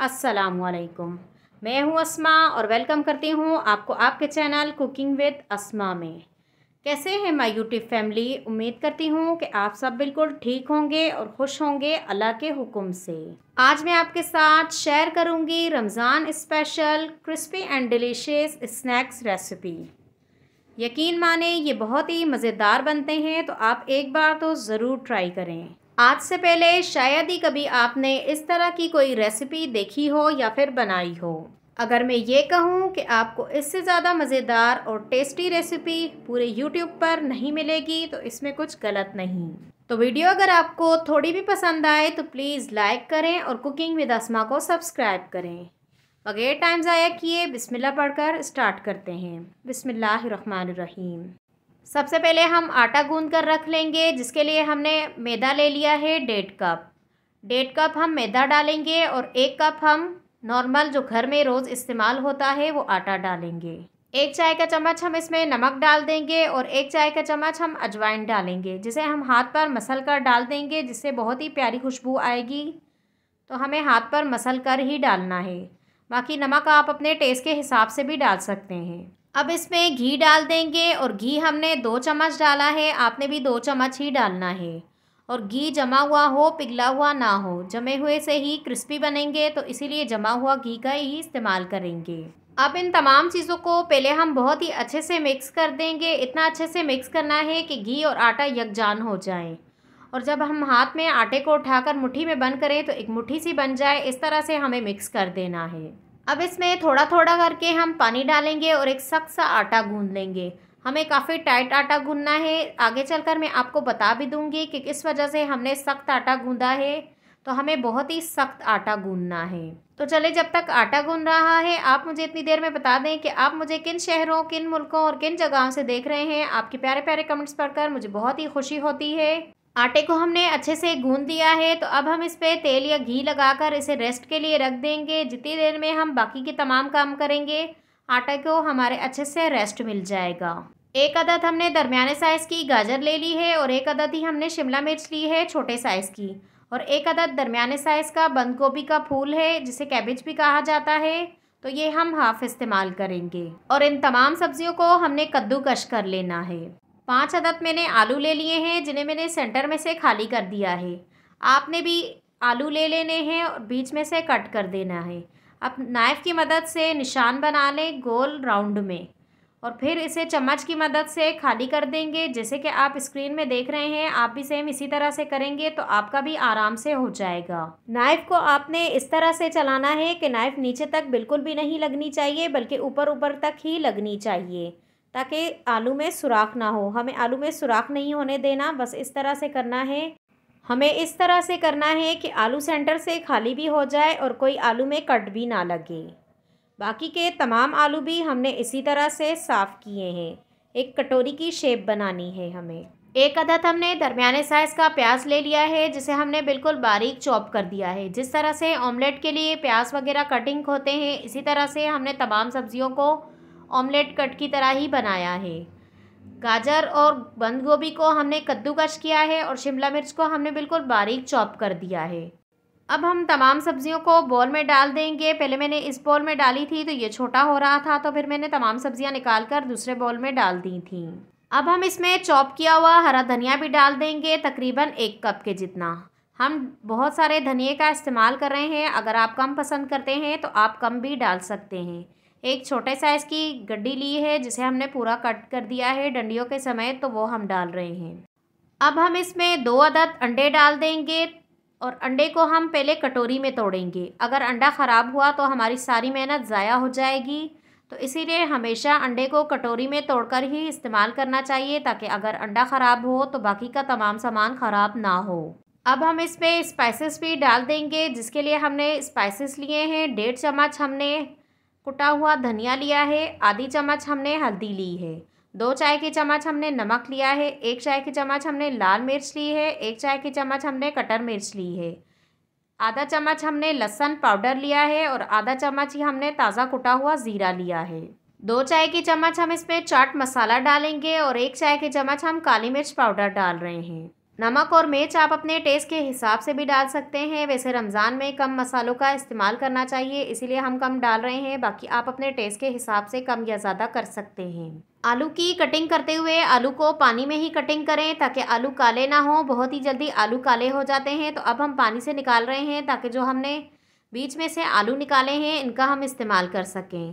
अस्सलाम वालेकुम मैं हूं अस्मा और वेलकम करती हूं आपको आपके चैनल कुकिंग विद अस्मा में कैसे हैं माय यूट्यूब फैमिली उम्मीद करती हूं कि आप सब बिल्कुल ठीक होंगे और खुश होंगे अल्लाह के हुक्म से आज मैं आपके साथ शेयर करूंगी Ramzan special crispy and delicious snacks recipe यकीन माने ये बहुत ही मज़ेदार बनते हैं तो आप एक बार तो ज़रूर ट्राई करें आज से पहले शायद ही कभी आपने इस तरह की कोई रेसिपी देखी हो या फिर बनाई हो अगर मैं ये कहूँ कि आपको इससे ज़्यादा मज़ेदार और टेस्टी रेसिपी पूरे यूट्यूब पर नहीं मिलेगी तो इसमें कुछ गलत नहीं तो वीडियो अगर आपको थोड़ी भी पसंद आए तो प्लीज़ लाइक करें और कुकिंग विद आसमा को सब्सक्राइब करें बगैर टाइम ज़ाया किए बिस्मिल्लाह पढ़कर स्टार्ट करते हैं बिसमिल्लर रहीम सबसे पहले हम आटा गूंद कर रख लेंगे जिसके लिए हमने मैदा ले लिया है डेढ़ कप डेढ़ कप हम मैदा डालेंगे और एक कप हम नॉर्मल जो घर में रोज़ इस्तेमाल होता है वो आटा डालेंगे एक चाय का चम्मच हम इसमें नमक डाल देंगे और एक चाय का चम्मच हम अजवाइन डालेंगे जिसे हम हाथ पर मसल कर डाल देंगे जिससे बहुत ही प्यारी खुशबू आएगी तो हमें हाथ पर मसल कर ही डालना है बाकी नमक आप अपने टेस्ट के हिसाब से भी डाल सकते हैं अब इसमें घी डाल देंगे और घी हमने दो चम्मच डाला है आपने भी दो चम्मच ही डालना है और घी जमा हुआ हो पिघला हुआ ना हो जमे हुए से ही क्रिस्पी बनेंगे तो इसीलिए जमा हुआ घी का ही इस्तेमाल करेंगे अब इन तमाम चीज़ों को पहले हम बहुत ही अच्छे से मिक्स कर देंगे इतना अच्छे से मिक्स करना है कि घी और आटा यकजान हो जाए और जब हम हाथ में आटे को उठाकर मुट्ठी में बंद करें तो एक मुट्ठी सी बन जाए इस तरह से हमें मिक्स कर देना है अब इसमें थोड़ा थोड़ा करके हम पानी डालेंगे और एक सख्त सा आटा गूंद लेंगे हमें काफ़ी टाइट आटा गूंदना है आगे चलकर मैं आपको बता भी दूंगी कि किस वजह से हमने सख्त आटा गूंदा है तो हमें बहुत ही सख्त आटा गूंदना है तो चले जब तक आटा गूंद रहा है आप मुझे इतनी देर में बता दें कि आप मुझे किन शहरों किन मुल्कों और किन जगहों से देख रहे हैं आपके प्यारे प्यारे कमेंट्स पढ़कर मुझे बहुत ही खुशी होती है आटे को हमने अच्छे से गूंद दिया है तो अब हम इस पर तेल या घी लगाकर इसे रेस्ट के लिए रख देंगे जितनी देर में हम बाकी के तमाम काम करेंगे आटे को हमारे अच्छे से रेस्ट मिल जाएगा एक अदद हमने दरमियाने साइज़ की गाजर ले ली है और एक अदद ही हमने शिमला मिर्च ली है छोटे साइज़ की और एक अदद दरमियाने साइज़ का बंद गोभी का फूल है जिसे कैबेज भी कहा जाता है तो ये हम हाफ इस्तेमाल करेंगे और इन तमाम सब्जियों को हमने कद्दूकश कर लेना है पाँच अदद मैंने आलू ले लिए हैं जिन्हें मैंने सेंटर में से खाली कर दिया है आपने भी आलू ले लेने हैं और बीच में से कट कर देना है अब नाइफ़ की मदद से निशान बना लें गोल राउंड में और फिर इसे चम्मच की मदद से खाली कर देंगे जैसे कि आप स्क्रीन में देख रहे हैं आप भी सेम इसी तरह से करेंगे तो आपका भी आराम से हो जाएगा नाइफ़ को आपने इस तरह से चलाना है कि नाइफ़ नीचे तक बिल्कुल भी नहीं लगनी चाहिए बल्कि ऊपर ऊपर तक ही लगनी चाहिए ताकि आलू में सुराख ना हो हमें आलू में सुराख नहीं होने देना बस इस तरह से करना है हमें इस तरह से करना है कि आलू सेंटर से खाली भी हो जाए और कोई आलू में कट भी ना लगे बाकी के तमाम आलू भी हमने इसी तरह से साफ़ किए हैं एक कटोरी की शेप बनानी है हमें एक अदद हमने दरमियाने साइज़ का प्याज ले लिया है जिसे हमने बिल्कुल बारीक चॉप कर दिया है जिस तरह से ऑमलेट के लिए प्याज वगैरह कटिंग होते हैं इसी तरह से हमने तमाम सब्जियों को ऑमलेट कट की तरह ही बनाया है गाजर और बंद गोभी को हमने कद्दूकश किया है और शिमला मिर्च को हमने बिल्कुल बारीक चॉप कर दिया है अब हम तमाम सब्जियों को बॉल में डाल देंगे पहले मैंने इस बॉल में डाली थी तो ये छोटा हो रहा था तो फिर मैंने तमाम सब्जियां निकाल कर दूसरे बॉल में डाल दी थी अब हम इसमें चॉप किया हुआ हरा धनिया भी डाल देंगे तकरीबन एक कप के जितना हम बहुत सारे धनिए का इस्तेमाल कर रहे हैं अगर आप कम पसंद करते हैं तो आप कम भी डाल सकते हैं एक छोटे साइज़ की गड्डी ली है जिसे हमने पूरा कट कर दिया है डंडियों के समय तो वो हम डाल रहे हैं अब हम इसमें दो अदद अंडे डाल देंगे और अंडे को हम पहले कटोरी में तोड़ेंगे अगर अंडा ख़राब हुआ तो हमारी सारी मेहनत ज़ाया हो जाएगी तो इसीलिए हमेशा अंडे को कटोरी में तोड़कर ही इस्तेमाल करना चाहिए ताकि अगर अंडा ख़राब हो तो बाकी का तमाम सामान ख़राब ना हो अब हम इसमें स्पाइसेस भी डाल देंगे जिसके लिए हमने स्पाइसेस लिए हैं डेढ़ चम्मच हमने कुटा हुआ धनिया लिया है आधी चम्मच हमने हल्दी ली है दो चाय की चम्मच हमने नमक लिया है एक चाय की चम्मच हमने लाल मिर्च ली है एक चाय की चम्मच हमने कटर मिर्च ली है आधा चम्मच हमने लहसन पाउडर लिया है और आधा चम्मच ही हमने ताज़ा कुटा हुआ ज़ीरा लिया है दो चाय की चम्मच हम इसमें चाट मसाला डालेंगे और एक चाय की चम्मच हम काली मिर्च पाउडर डाल रहे हैं नमक और मिर्च आप अपने टेस्ट के हिसाब से भी डाल सकते हैं वैसे रमज़ान में कम मसालों का इस्तेमाल करना चाहिए इसीलिए हम कम डाल रहे हैं बाकी आप अपने टेस्ट के हिसाब से कम या ज़्यादा कर सकते हैं आलू की कटिंग करते हुए आलू को पानी में ही कटिंग करें ताकि आलू काले ना हो बहुत ही जल्दी आलू काले हो जाते हैं तो अब हम पानी से निकाल रहे हैं ताकि जो हमने बीच में से आलू निकाले हैं इनका हम इस्तेमाल कर सकें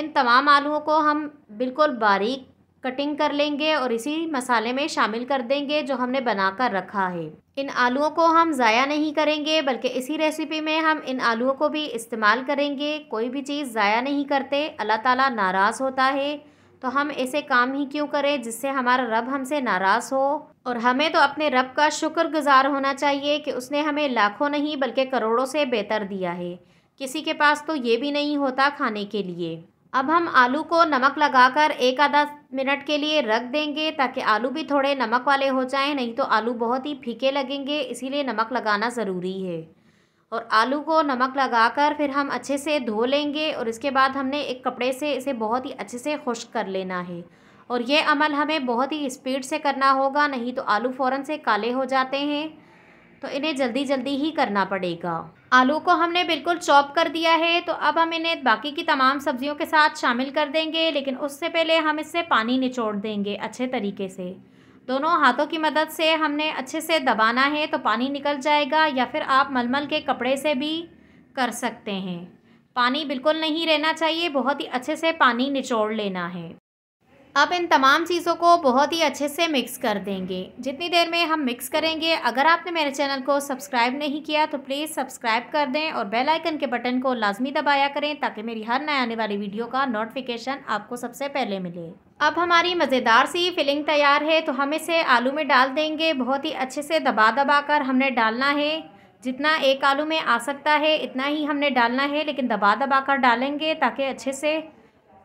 इन तमाम आलूओं को हम बिल्कुल बारीक कटिंग कर लेंगे और इसी मसाले में शामिल कर देंगे जो हमने बना कर रखा है इन आलुओं को हम ज़ाया नहीं करेंगे बल्कि इसी रेसिपी में हम इन आलुओं को भी इस्तेमाल करेंगे कोई भी चीज़ ज़ाया नहीं करते अल्लाह ताला नाराज़ होता है तो हम ऐसे काम ही क्यों करें जिससे हमारा रब हमसे नाराज़ हो और हमें तो अपने रब का शुक्रगुजार होना चाहिए कि उसने हमें लाखों नहीं बल्कि करोड़ों से बेहतर दिया है किसी के पास तो ये भी नहीं होता खाने के लिए अब हम आलू को नमक लगाकर एक आधा मिनट के लिए रख देंगे ताकि आलू भी थोड़े नमक वाले हो जाएं नहीं तो आलू बहुत ही फीके लगेंगे इसीलिए नमक लगाना ज़रूरी है और आलू को नमक लगाकर फिर हम अच्छे से धो लेंगे और इसके बाद हमने एक कपड़े से इसे बहुत ही अच्छे से खुश्क कर लेना है और ये अमल हमें बहुत ही स्पीड से करना होगा नहीं तो आलू फ़ौरन से काले हो जाते हैं तो इन्हें जल्दी जल्दी ही करना पड़ेगा आलू को हमने बिल्कुल चॉप कर दिया है तो अब हम इन्हें बाकी की तमाम सब्जियों के साथ शामिल कर देंगे लेकिन उससे पहले हम इससे पानी निचोड़ देंगे अच्छे तरीके से दोनों हाथों की मदद से हमने अच्छे से दबाना है तो पानी निकल जाएगा या फिर आप मलमल के कपड़े से भी कर सकते हैं पानी बिल्कुल नहीं रहना चाहिए बहुत ही अच्छे से पानी निचोड़ लेना है अब इन तमाम चीज़ों को बहुत ही अच्छे से मिक्स कर देंगे जितनी देर में हम मिक्स करेंगे अगर आपने मेरे चैनल को सब्सक्राइब नहीं किया तो प्लीज़ सब्सक्राइब कर दें और बेल आइकन के बटन को लाजमी दबाया करें ताकि मेरी हर नए आने वाली वीडियो का नोटिफिकेशन आपको सबसे पहले मिले अब हमारी मज़ेदार सी फिलिंग तैयार है तो हम इसे आलू में डाल देंगे बहुत ही अच्छे से दबा दबा कर हमने डालना है जितना एक आलू में आ सकता है इतना ही हमने डालना है लेकिन दबा दबा कर डालेंगे ताकि अच्छे से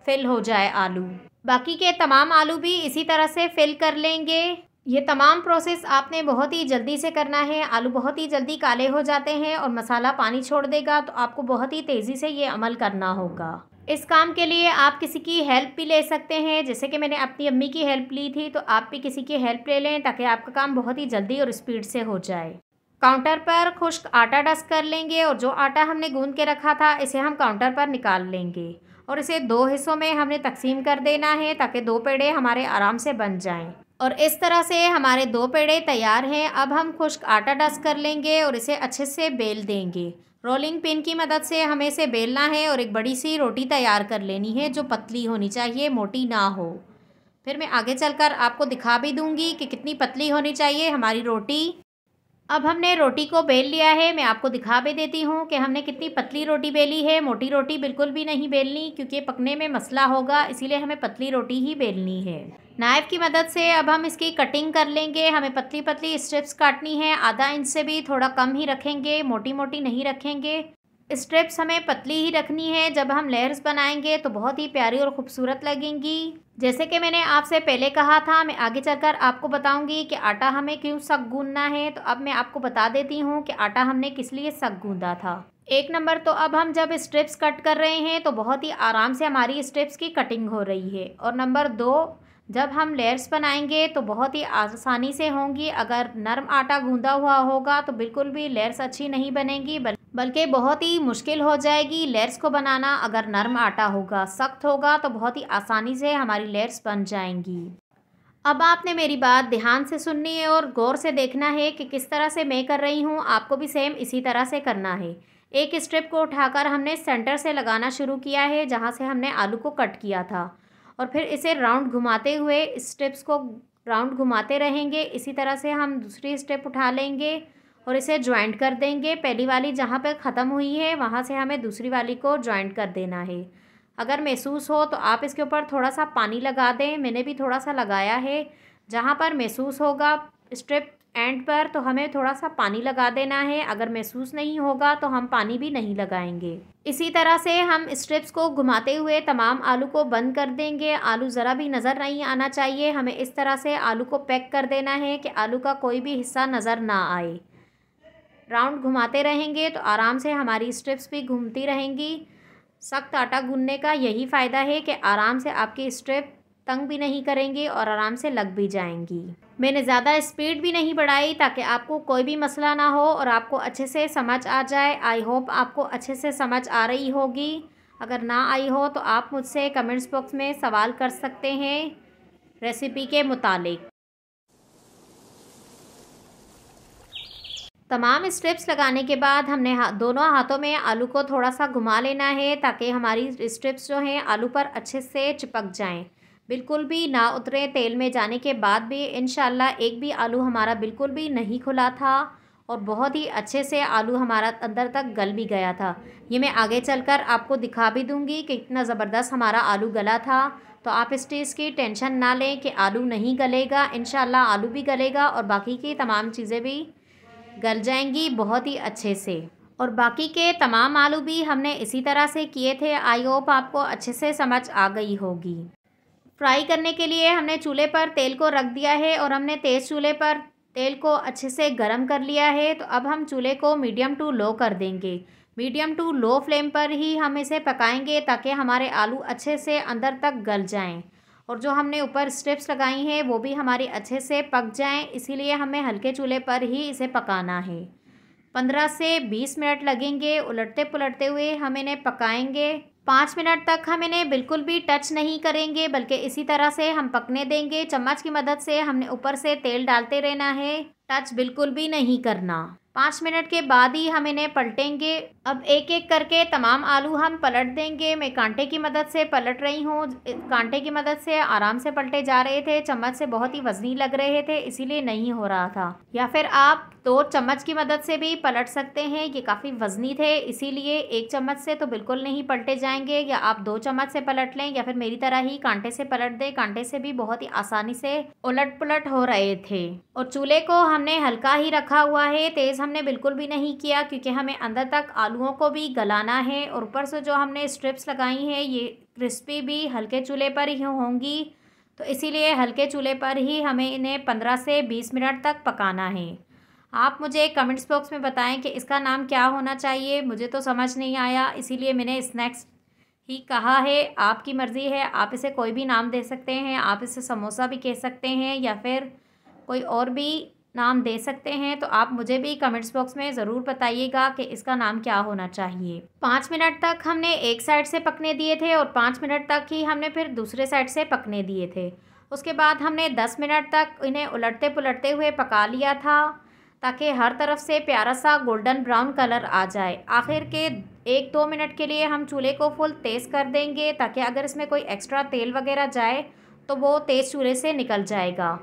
फिल हो जाए आलू बाकी के तमाम आलू भी इसी तरह से फिल कर लेंगे ये तमाम प्रोसेस आपने बहुत ही जल्दी से करना है आलू बहुत ही जल्दी काले हो जाते हैं और मसाला पानी छोड़ देगा तो आपको बहुत ही तेज़ी से ये अमल करना होगा इस काम के लिए आप किसी की हेल्प भी ले सकते हैं जैसे कि मैंने अपनी अम्मी की हेल्प ली थी तो आप भी किसी की हेल्प ले लें ताकि आपका काम बहुत ही जल्दी और स्पीड से हो जाए काउंटर पर खुश्क आटा डस्ट कर लेंगे और जो आटा हमने गूंद के रखा था इसे हम काउंटर पर निकाल लेंगे और इसे दो हिस्सों में हमने तकसीम कर देना है ताकि दो पेड़े हमारे आराम से बन जाएं और इस तरह से हमारे दो पेड़े तैयार हैं अब हम खुश्क आटा डस्ट कर लेंगे और इसे अच्छे से बेल देंगे रोलिंग पिन की मदद से हमें इसे बेलना है और एक बड़ी सी रोटी तैयार कर लेनी है जो पतली होनी चाहिए मोटी ना हो फिर मैं आगे चलकर आपको दिखा भी दूंगी कि कितनी पतली होनी चाहिए हमारी रोटी अब हमने रोटी को बेल लिया है मैं आपको दिखा भी देती हूँ कि हमने कितनी पतली रोटी बेली है मोटी रोटी बिल्कुल भी नहीं बेलनी क्योंकि पकने में मसला होगा इसीलिए हमें पतली रोटी ही बेलनी है नाइफ़ की मदद से अब हम इसकी कटिंग कर लेंगे हमें पतली पतली स्ट्रिप्स काटनी है आधा इंच से भी थोड़ा कम ही रखेंगे मोटी मोटी नहीं रखेंगे स्ट्रिप्स हमें पतली ही रखनी है जब हम लेयर्स बनाएंगे तो बहुत ही प्यारी और ख़ूबसूरत लगेंगी जैसे कि मैंने आपसे पहले कहा था मैं आगे चलकर आपको बताऊंगी कि आटा हमें क्यों सक गूंदना है तो अब मैं आपको बता देती हूँ कि आटा हमने किस लिए सक गूंदा था एक नंबर तो अब हम जब स्ट्रिप्स कट कर रहे हैं तो बहुत ही आराम से हमारी स्ट्रिप्स की कटिंग हो रही है और नंबर दो जब हम लेयर्स बनाएंगे तो बहुत ही आसानी से होंगी अगर नरम आटा गूंदा हुआ होगा तो बिल्कुल भी लेयर्स अच्छी नहीं बनेंगी बल्कि बल्कि बहुत ही मुश्किल हो जाएगी लेयर्स को बनाना अगर नरम आटा होगा सख्त होगा तो बहुत ही आसानी से हमारी लेयर्स बन जाएंगी अब आपने मेरी बात ध्यान से सुननी है और गौर से देखना है कि किस तरह से मैं कर रही हूँ आपको भी सेम इसी तरह से करना है एक स्ट्रिप को उठाकर हमने सेंटर से लगाना शुरू किया है जहाँ से हमने आलू को कट किया था और फिर इसे राउंड घुमाते हुए स्टेप्स को राउंड घुमाते रहेंगे इसी तरह से हम दूसरी स्टेप उठा लेंगे और इसे ज्वाइंट कर देंगे पहली वाली जहाँ पर ख़त्म हुई है वहाँ से हमें दूसरी वाली को ज्वाइंट कर देना है अगर महसूस हो तो आप इसके ऊपर थोड़ा सा पानी लगा दें मैंने भी थोड़ा सा लगाया है जहाँ पर महसूस होगा स्ट्रिप एंड पर तो हमें थोड़ा सा पानी लगा देना है अगर महसूस नहीं होगा तो हम पानी भी नहीं लगाएंगे इसी तरह से हम स्ट्रिप्स को घुमाते हुए तमाम आलू को बंद कर देंगे आलू ज़रा भी नज़र नहीं आना चाहिए हमें इस तरह से आलू को पैक कर देना है कि आलू का कोई भी हिस्सा नज़र ना आए राउंड घुमाते रहेंगे तो आराम से हमारी स्ट्रिप्स भी घूमती रहेंगी सख्त आटा गूंदने का यही फ़ायदा है कि आराम से आपकी स्ट्रिप तंग भी नहीं करेंगे और आराम से लग भी जाएंगी मैंने ज़्यादा स्पीड भी नहीं बढ़ाई ताकि आपको कोई भी मसला ना हो और आपको अच्छे से समझ आ जाए आई होप आपको अच्छे से समझ आ रही होगी अगर ना आई हो तो आप मुझसे कमेंट्स बॉक्स में सवाल कर सकते हैं रेसिपी के मुतालिक तमाम स्ट्रिप्स लगाने के बाद हमने हा, दोनों हाथों में आलू को थोड़ा सा घुमा लेना है ताकि हमारी स्ट्रिप्स जो हैं आलू पर अच्छे से चिपक जाएं बिल्कुल भी ना उतरे तेल में जाने के बाद भी इन एक भी आलू हमारा बिल्कुल भी नहीं खुला था और बहुत ही अच्छे से आलू हमारा अंदर तक गल भी गया था ये मैं आगे चलकर आपको दिखा भी दूंगी कि इतना ज़बरदस्त हमारा आलू गला था तो आप इस चीज़ की टेंशन ना लें कि आलू नहीं गलेगा इन आलू भी गलेगा और बाकी की तमाम चीज़ें भी गल जाएंगी बहुत ही अच्छे से और बाकी के तमाम आलू भी हमने इसी तरह से किए थे आई होप आपको अच्छे से समझ आ गई होगी फ्राई करने के लिए हमने चूल्हे पर तेल को रख दिया है और हमने तेज़ चूल्हे पर तेल को अच्छे से गर्म कर लिया है तो अब हम चूल्हे को मीडियम टू लो कर देंगे मीडियम टू लो फ्लेम पर ही हम इसे पकाएंगे ताकि हमारे आलू अच्छे से अंदर तक गल जाएं और जो हमने ऊपर स्टेप्स लगाई हैं वो भी हमारी अच्छे से पक जाएं इसीलिए हमें हल्के चूल्हे पर ही इसे पकाना है पंद्रह से बीस मिनट लगेंगे उलटते पुलटते हुए हम इन्हें पकाएंगे पाँच मिनट तक हम इन्हें बिल्कुल भी टच नहीं करेंगे बल्कि इसी तरह से हम पकने देंगे चम्मच की मदद से हमने ऊपर से तेल डालते रहना है टच बिल्कुल भी नहीं करना पाँच मिनट के बाद ही हम इन्हें पलटेंगे अब एक एक करके तमाम आलू हम पलट देंगे मैं कांटे की मदद से पलट रही हूँ कांटे की मदद से आराम से पलटे जा रहे थे चम्मच से बहुत ही वजनी लग रहे थे इसीलिए नहीं हो रहा था या फिर आप दो तो चम्मच की मदद से भी पलट सकते हैं ये काफ़ी वजनी थे इसीलिए एक चम्मच से तो बिल्कुल नहीं पलटे जाएंगे या आप दो चम्मच से पलट लें या फिर मेरी तरह ही कांटे से पलट दें कांटे से भी बहुत ही आसानी से उलट पुलट हो रहे थे और चूल्हे को हमने हल्का ही रखा हुआ है तेज़ हमने बिल्कुल भी नहीं किया क्योंकि हमें अंदर तक आलूओं को भी गलाना है और ऊपर से जो हमने स्ट्रिप्स लगाई हैं ये क्रिस्पी भी हल्के चूल्हे पर ही होंगी तो इसीलिए हल्के चूल्हे पर ही हमें इन्हें पंद्रह से बीस मिनट तक पकाना है आप मुझे कमेंट्स बॉक्स में बताएं कि इसका नाम क्या होना चाहिए मुझे तो समझ नहीं आया इसीलिए मैंने स्नैक्स ही कहा है आपकी मर्ज़ी है आप इसे कोई भी नाम दे सकते हैं आप इसे समोसा भी कह सकते हैं या फिर कोई और भी नाम दे सकते हैं तो आप मुझे भी कमेंट्स बॉक्स में ज़रूर बताइएगा कि इसका नाम क्या होना चाहिए पाँच मिनट तक हमने एक साइड से पकने दिए थे और पाँच मिनट तक ही हमने फिर दूसरे साइड से पकने दिए थे उसके बाद हमने दस मिनट तक इन्हें उलटते पुलटते हुए पका लिया था ताकि हर तरफ से प्यारा सा गोल्डन ब्राउन कलर आ जाए आखिर के एक दो मिनट के लिए हम चूल्हे को फुल तेज़ कर देंगे ताकि अगर इसमें कोई एक्स्ट्रा तेल वगैरह जाए तो वो तेज़ चूल्हे से निकल जाएगा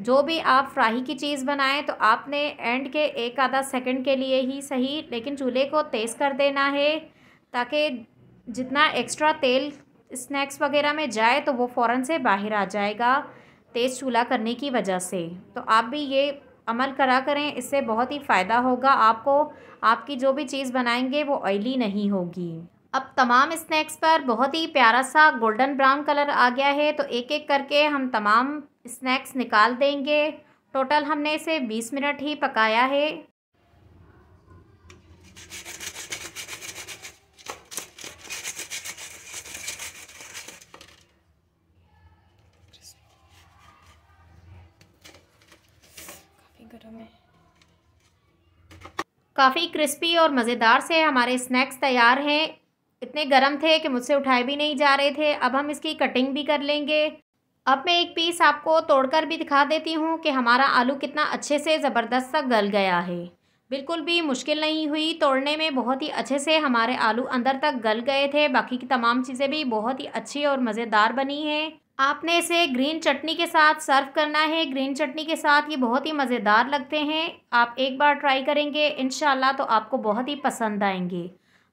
जो भी आप फ्राई की चीज़ बनाएं तो आपने एंड के एक आधा सेकंड के लिए ही सही लेकिन चूल्हे को तेज़ कर देना है ताकि जितना एक्स्ट्रा तेल स्नैक्स वगैरह में जाए तो वो फ़ौर से बाहर आ जाएगा तेज़ चूल्हा करने की वजह से तो आप भी ये अमल करा करें इससे बहुत ही फ़ायदा होगा आपको आपकी जो भी चीज़ बनाएंगे वो ऑयली नहीं होगी अब तमाम स्नैक्स पर बहुत ही प्यारा सा गोल्डन ब्राउन कलर आ गया है तो एक एक करके हम तमाम स्नैक्स निकाल देंगे टोटल हमने इसे 20 मिनट ही पकाया है काफ़ी क्रिस्पी और मज़ेदार से हमारे स्नैक्स तैयार हैं इतने गर्म थे कि मुझसे उठाए भी नहीं जा रहे थे अब हम इसकी कटिंग भी कर लेंगे अब मैं एक पीस आपको तोड़कर भी दिखा देती हूँ कि हमारा आलू कितना अच्छे से ज़बरदस्त सा गल गया है बिल्कुल भी मुश्किल नहीं हुई तोड़ने में बहुत ही अच्छे से हमारे आलू अंदर तक गल गए थे बाकी की तमाम चीज़ें भी बहुत ही अच्छी और मज़ेदार बनी हैं आपने इसे ग्रीन चटनी के साथ सर्व करना है ग्रीन चटनी के साथ ये बहुत ही मज़ेदार लगते हैं आप एक बार ट्राई करेंगे इन तो आपको बहुत ही पसंद आएंगे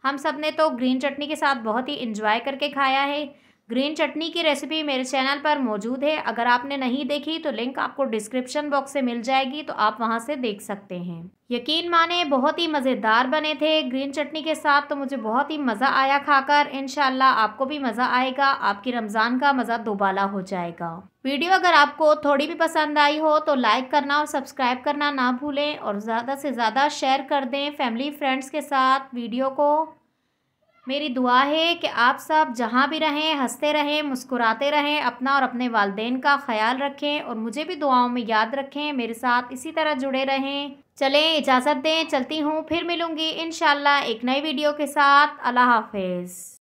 हम सब ने तो ग्रीन चटनी के साथ बहुत ही इंजॉय करके खाया है ग्रीन चटनी की रेसिपी मेरे चैनल पर मौजूद है अगर आपने नहीं देखी तो लिंक आपको डिस्क्रिप्शन बॉक्स से मिल जाएगी तो आप वहां से देख सकते हैं यकीन माने बहुत ही मज़ेदार बने थे ग्रीन चटनी के साथ तो मुझे बहुत ही मज़ा आया खाकर इन आपको भी मज़ा आएगा आपकी रमज़ान का मज़ा दोबाला हो जाएगा वीडियो अगर आपको थोड़ी भी पसंद आई हो तो लाइक करना और सब्सक्राइब करना ना भूलें और ज़्यादा से ज़्यादा शेयर कर दें फैमिली फ्रेंड्स के साथ वीडियो को मेरी दुआ है कि आप सब जहाँ भी रहें हंसते रहें मुस्कुराते रहें अपना और अपने वालदेन का ख्याल रखें और मुझे भी दुआओं में याद रखें मेरे साथ इसी तरह जुड़े रहें चलें इजाज़त दें चलती हूँ फिर मिलूँगी इन एक नई वीडियो के साथ अल्लाह हाफिज़